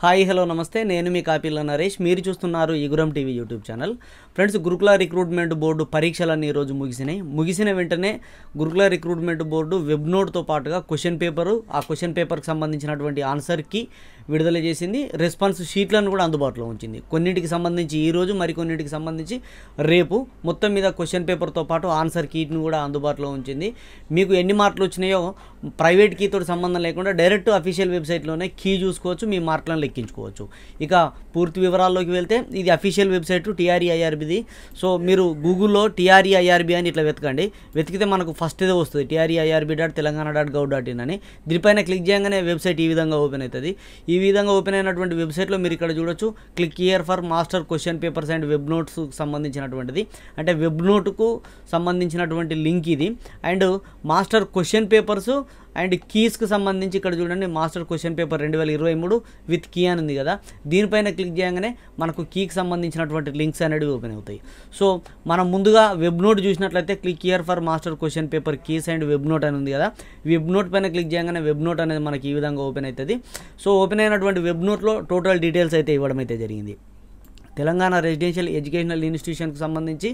hi hello నమస్తే నేను మీ కాపీల నరేష్ మీరు చూస్తున్నారు ఇగురం TV YouTube channel friends Gurukula recruitment board పరీక్షలన్నీ ఈరోజు ముగిసినాయి ముగిసిన వెంటనే గురుకుల రిక్రూట్మెంట్ బోర్డు వెబ్ నోట్తో పాటుగా క్వశ్చన్ పేపరు ఆ క్వశ్చన్ పేపర్కి సంబంధించినటువంటి ఆన్సర్కి విడుదల చేసింది రెస్పాన్స్ షీట్లను కూడా అందుబాటులో ఉంచింది కొన్నింటికి సంబంధించి ఈరోజు మరికొన్నింటికి సంబంధించి రేపు మొత్తం మీద క్వశ్చన్ పేపర్తో పాటు ఆన్సర్ కీట్ను కూడా అందుబాటులో ఉంచింది మీకు ఎన్ని మార్కులు వచ్చినాయో ప్రైవేట్ కీతో సంబంధం లేకుండా డైరెక్ట్ అఫీషియల్ వెబ్సైట్లోనే కీ చూసుకోవచ్చు మీ మార్కులను లెక్కించుకోవచ్చు ఇక పూర్తి వివరాల్లోకి వెళ్తే ఇది అఫీషియల్ వెబ్సైట్ టీఆర్ఈఐఆర్బిది సో మీరు గూగుల్లో టీఆర్ఈఐఆర్బి అని ఇట్లా వెతకండి వెతికితే మనకు ఫస్ట్ ఇదే వస్తుంది TREIRB dot Telangana dot gov dot in అని దీనిపైన క్లిక్ చేయగానే వెబ్సైట్ ఈ విధంగా ఓపెన్ అవుతుంది ఈ విధంగా ఓపెన్ అయినటువంటి వెబ్సైట్లో మీరు ఇక్కడ చూడొచ్చు click year for master question papers and web notes సంబంధించినటువంటిది అంటే వెబ్ నోట్కు సంబంధించినటువంటి లింక్ ఇది and master question papers and కీస్కి సంబంధించి ఇక్కడ చూడండి మాస్టర్ క్వశ్చన్ పేపర్ రెండు వేల ఇరవై మూడు విత్ కీ అని ఉంది కదా దీనిపైన క్లిక్ చేయగానే మనకు కీకి సంబంధించినటువంటి లింక్స్ అనేవి ఓపెన్ అవుతాయి సో మనం ముందుగా వెబ్ నోట్ చూసినట్లయితే click year for master question paper keys and web note అని ఉంది కదా వెబ్ నోట్ పైన క్లిక్ చేయగానే వెబ్ నోట్ అనేది మనకి ఈ విధంగా ఓపెన్ అవుతుంది సో ఓపెన్ అయినటువంటి వెబ్ నోట్లో టోటల్ డీటెయిల్స్ అయితే ఇవ్వడం అయితే జరిగింది తెలంగాణ రెసిడెన్షియల్ ఎడ్యుకేషనల్ ఇన్స్టిట్యూషన్కి సంబంధించి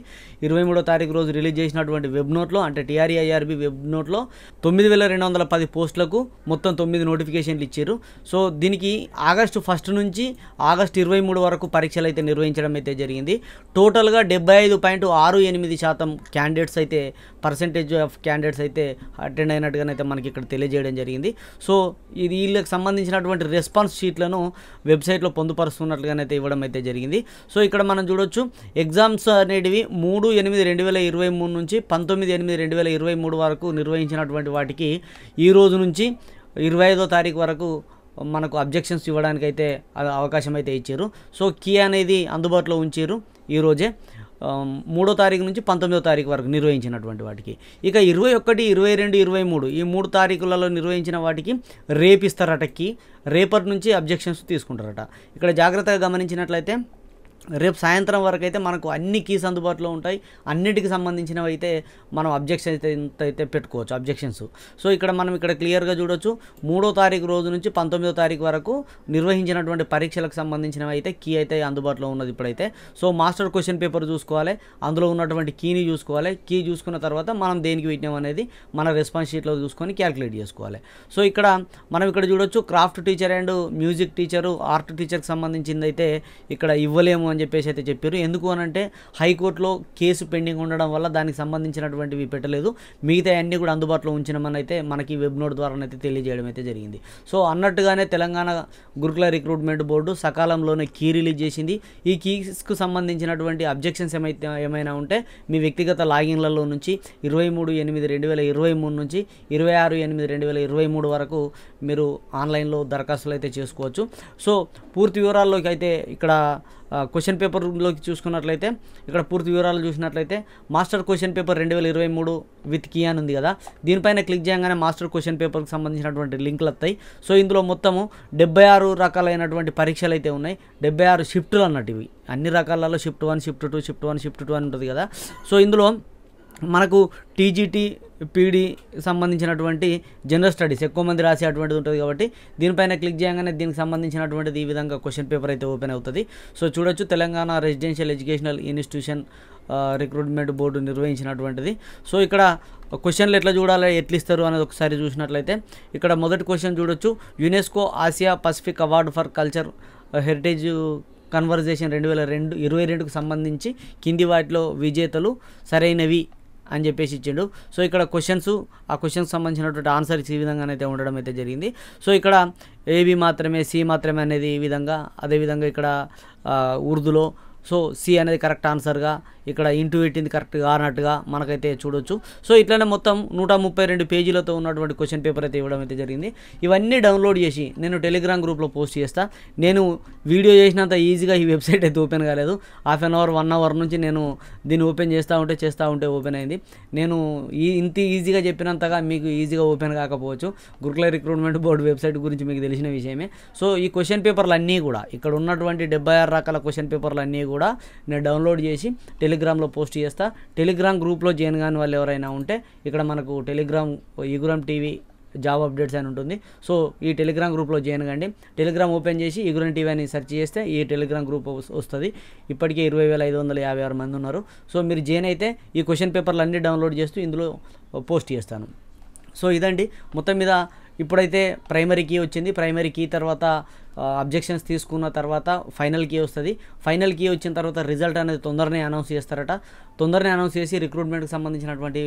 ఇరవై మూడో తారీఖు రోజు రిలీజ్ చేసినటువంటి వెబ్ నోట్లో అంటే టీఆర్ఈఐఆర్బి వెబ్ నోట్లో తొమ్మిది వేల రెండు వందల పది పోస్టులకు మొత్తం తొమ్మిది నోటిఫికేషన్లు ఇచ్చారు సో దీనికి ఆగస్టు ఫస్ట్ నుంచి ఆగస్టు ఇరవై మూడు వరకు పరీక్షలు అయితే నిర్వహించడం అయితే జరిగింది టోటల్గా డెబ్బై ఐదు పాయింట్ ఆరు ఎనిమిది శాతం క్యాండిడేట్స్ అయితే పర్సంటేజ్ ఆఫ్ క్యాండిడేట్స్ అయితే అటెండ్ అయినట్టుగానైతే మనకి ఇక్కడ తెలియజేయడం జరిగింది సో ఇది వీళ్ళకి సంబంధించినటువంటి రెస్పాన్స్ షీట్లను వెబ్సైట్లో పొందుపరుస్తున్నట్లుగానైతే ఇవ్వడం అయితే జరిగింది సో ఇక్కడ మనం చూడొచ్చు ఎగ్జామ్స్ అనేటివి మూడు ఎనిమిది రెండు వేల ఇరవై మూడు నుంచి పంతొమ్మిది ఎనిమిది రెండు వేల ఇరవై మూడు వరకు నిర్వహించినటువంటి వాటికి ఈ రోజు నుంచి ఇరవై ఐదో తారీఖు వరకు మనకు అబ్జెక్షన్స్ ఇవ్వడానికి అయితే అవకాశం అయితే ఇచ్చారు సో కీ అనేది అందుబాటులో ఉంచారు ఈరోజే మూడో తారీఖు నుంచి పంతొమ్మిదో తారీఖు వరకు నిర్వహించినటువంటి వాటికి ఇక ఇరవై ఒకటి ఇరవై రెండు ఇరవై మూడు ఈ మూడు తారీఖులలో నిర్వహించిన వాటికి రేపు కీ రేపటి నుంచి అబ్జెక్షన్స్ తీసుకుంటారట ఇక్కడ జాగ్రత్తగా గమనించినట్లయితే రేపు సాయంత్రం వరకు అయితే మనకు అన్ని కీస్ అందుబాటులో ఉంటాయి అన్నిటికి సంబంధించినవి అయితే మనం అబ్జెక్షన్ అయితే పెట్టుకోవచ్చు అబ్జెక్షన్స్ సో ఇక్కడ మనం ఇక్కడ క్లియర్గా చూడొచ్చు మూడో తారీఖు రోజు నుంచి పంతొమ్మిదో తారీఖు వరకు నిర్వహించినటువంటి పరీక్షలకు సంబంధించినవి అయితే కీ అయితే అందుబాటులో ఉన్నది ఇప్పుడైతే సో మాస్టర్ క్వశ్చన్ పేపర్ చూసుకోవాలి అందులో ఉన్నటువంటి కీని చూసుకోవాలి కీ చూసుకున్న తర్వాత మనం దేనికి పెట్టినాం అనేది మన రెస్పాన్స్ షీట్లో చూసుకొని క్యాలిక్యులేట్ చేసుకోవాలి సో ఇక్కడ మనం ఇక్కడ చూడొచ్చు craft teacher and music teacher art టీచర్కి సంబంధించింది అయితే ఇక్కడ ఇవ్వలేము అని చెప్పేసి అయితే చెప్పారు ఎందుకు అనంటే హైకోర్టులో కేసు పెండింగ్ ఉండడం వల్ల దానికి సంబంధించినటువంటివి పెట్టలేదు మిగతా అన్నీ కూడా అందుబాటులో ఉంచినామని అయితే మనకి వెబ్ నోట్ ద్వారానైతే తెలియజేయడం అయితే జరిగింది సో అన్నట్టుగానే తెలంగాణ గురుకుల రిక్రూట్మెంట్ బోర్డు సకాలంలోనే కీ రిలీజ్ చేసింది ఈ కీస్కు సంబంధించినటువంటి అబ్జెక్షన్స్ ఏమైతే ఏమైనా ఉంటే మీ వ్యక్తిగత లాగిన్లలో నుంచి ఇరవై మూడు ఎనిమిది రెండు వేల ఇరవై మూడు నుంచి ఇరవై ఆరు ఎనిమిది రెండు వేల ఇరవై మూడు వరకు మీరు ఆన్లైన్లో దరఖాస్తులు అయితే చేసుకోవచ్చు సో పూర్తి వివరాల్లోకి అయితే ఇక్కడ క్వశ్చన్ పేపర్లోకి చూసుకున్నట్లయితే ఇక్కడ పూర్తి వివరాలు చూసినట్లయితే మాస్టర్ క్వశ్చన్ పేపర్ రెండు వేల ఇరవై మూడు విత్ కీ అని ఉంది కదా దీనిపైన క్లిక్ చేయగానే మాస్టర్ క్వశ్చన్ పేపర్కి సంబంధించినటువంటి లింకులు వస్తాయి సో ఇందులో మొత్తము డెబ్బై ఆరు రకాలైనటువంటి పరీక్షలు అయితే ఉన్నాయి డెబ్బై ఆరు షిఫ్ట్లు అన్నట్టు ఇవి అన్ని రకాలలో shift one shift two shift one shift two అని ఉంటుంది కదా సో ఇందులో మనకు టీజీటీ పీడీ సంబంధించినటువంటి జనరల్ స్టడీస్ ఎక్కువ మంది రాసేటువంటిది ఉంటుంది కాబట్టి దీనిపైన క్లిక్ చేయగానే దీనికి సంబంధించినటువంటిది ఈ విధంగా క్వశ్చన్ పేపర్ అయితే ఓపెన్ అవుతుంది సో చూడొచ్చు Telangana residential educational institution recruitment board నిర్వహించినటువంటిది సో ఇక్కడ క్వశ్చన్లు ఎట్లా చూడాలి ఎట్లా ఇస్తారు అనేది ఒకసారి చూసినట్లయితే ఇక్కడ మొదటి క్వశ్చన్ చూడొచ్చు UNESCO Asia Pacific award for culture heritage conversation రెండు వేల రెండు ఇరవై రెండుకు సంబంధించి కింది వాటిలో విజేతలు సరైనవి అని చెప్పేసి ఇచ్చిండు సో ఇక్కడ క్వశ్చన్స్ ఆ క్వశ్చన్స్ సంబంధించినటువంటి ఆన్సర్స్ ఈ విధంగానైతే ఉండడం అయితే జరిగింది సో ఇక్కడ ఏబి మాత్రమే సి మాత్రమే అనేది ఈ విధంగా అదేవిధంగా ఇక్కడ ఉర్దూలో సో సి అనేది కరెక్ట్ ఆన్సర్గా ఇక్కడ ఇంటూ పెట్టింది కరెక్ట్ కానట్టుగా మనకైతే చూడొచ్చు సో ఇట్లనే మొత్తం నూట ముప్పై రెండు పేజీలతో ఉన్నటువంటి క్వశ్చన్ పేపర్ అయితే ఇవ్వడం అయితే జరిగింది ఇవన్నీ డౌన్లోడ్ చేసి నేను టెలిగ్రామ్ గ్రూప్లో పోస్ట్ చేస్తా నేను వీడియో చేసినంత ఈజీగా ఈ వెబ్సైట్ అయితే ఓపెన్ కాలేదు half an hour one hour నుంచి నేను దీన్ని ఓపెన్ చేస్తూ ఉంటే చేస్తూ ఉంటే ఓపెన్ అయింది నేను ఈ ఇంత ఈజీగా చెప్పినంతగా మీకు ఈజీగా ఓపెన్ కాకపోవచ్చు గురుకుల రిక్రూట్మెంట్ బోర్డు వెబ్సైట్ గురించి మీకు తెలిసిన విషయమే సో ఈ క్వశ్చన్ పేపర్లు అన్నీ కూడా ఇక్కడ ఉన్నటువంటి డెబ్బై ఆరు రకాల క్వశ్చన్ పేపర్లు అన్నీ కూడా నేను డౌన్లోడ్ చేసి టెలిగ్రామ్లో పోస్ట్ చేస్తా టెలిగ్రామ్ గ్రూప్లో జాయిన్ కాని వాళ్ళు ఎవరైనా ఉంటే ఇక్కడ మనకు టెలిగ్రామ్ ఈగురామ్ టీవీ జాబ్ అప్డేట్స్ అని ఉంటుంది సో ఈ టెలిగ్రామ్ గ్రూప్లో జాయిన్ కండి టెలిగ్రామ్ ఓపెన్ చేసి ఈగురామ్ టీవీ అని సెర్చ్ చేస్తే ఈ టెలిగ్రామ్ గ్రూప్ వస్తుంది ఇప్పటికే ఇరవై వేల ఐదు వందల యాభై ఆరు మంది ఉన్నారు సో మీరు జాయిన్ అయితే ఈ క్వశ్చన్ పేపర్లు అన్నీ డౌన్లోడ్ చేస్తూ ఇందులో పోస్ట్ uh, చేస్తాను సో ఇదండి మొత్తం మీద ఇప్పుడైతే ప్రైమరీ కీ వచ్చింది ప్రైమరీ కీ తర్వాత అబ్జెక్షన్స్ తీసుకున్న తర్వాత ఫైనల్ కీ వస్తుంది ఫైనల్ కీ వచ్చిన తర్వాత రిజల్ట్ అనేది తొందరనే అనౌన్స్ చేస్తారట తొందరనే అనౌన్స్ చేసి రిక్రూట్మెంట్కి సంబంధించినటువంటి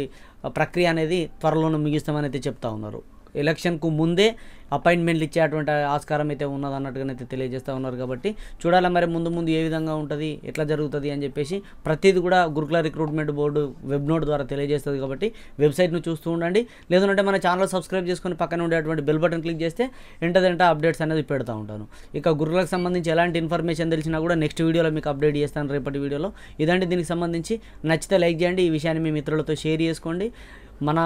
ప్రక్రియ అనేది త్వరలోనే ముగిస్తామని అయితే చెప్తా ఉన్నారు ఎలక్షన్కు ముందే అపాయింట్మెంట్లు ఇచ్చేటువంటి ఆస్కారం అయితే ఉన్నది అన్నట్టుగానైతే తెలియజేస్తూ ఉన్నారు కాబట్టి చూడాలి మరి ముందు ముందు ఏ విధంగా ఉంటుంది ఎట్లా జరుగుతుంది అని చెప్పేసి ప్రతిది కూడా గురుకుల రిక్రూట్మెంట్ బోర్డు వెబ్ నోట్ ద్వారా తెలియజేస్తుంది కాబట్టి వెబ్సైట్ను చూస్తూ ఉండండి లేదంటే మన ఛానల్ సబ్స్క్రైబ్ చేసుకుని పక్కన ఉండేటువంటి బెల్ బటన్ క్లిక్ చేస్తే ఎంటదంట అప్డేట్స్ అనేది పెడతా ఉంటాను ఇక గురుకులకు సంబంధించి ఎలాంటి ఇన్ఫర్మేషన్ తెలిసినా కూడా నెక్స్ట్ వీడియోలో మీకు అప్డేట్ చేస్తాను రేపటి వీడియోలో ఇదంటే దీనికి సంబంధించి నచ్చితే లైక్ చేయండి ఈ విషయాన్ని మీ మిత్రులతో షేర్ చేసుకోండి మన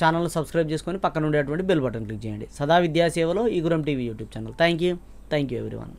ఛానల్ను సబ్స్క్రైబ్ చేసుకొని పక్కన ఉండేటువంటి బెల్ బటన్ క్లిక్ చేయండి సదా విద్యాసేవలో ఈ గురం TV YouTube channel thank you thank you everyone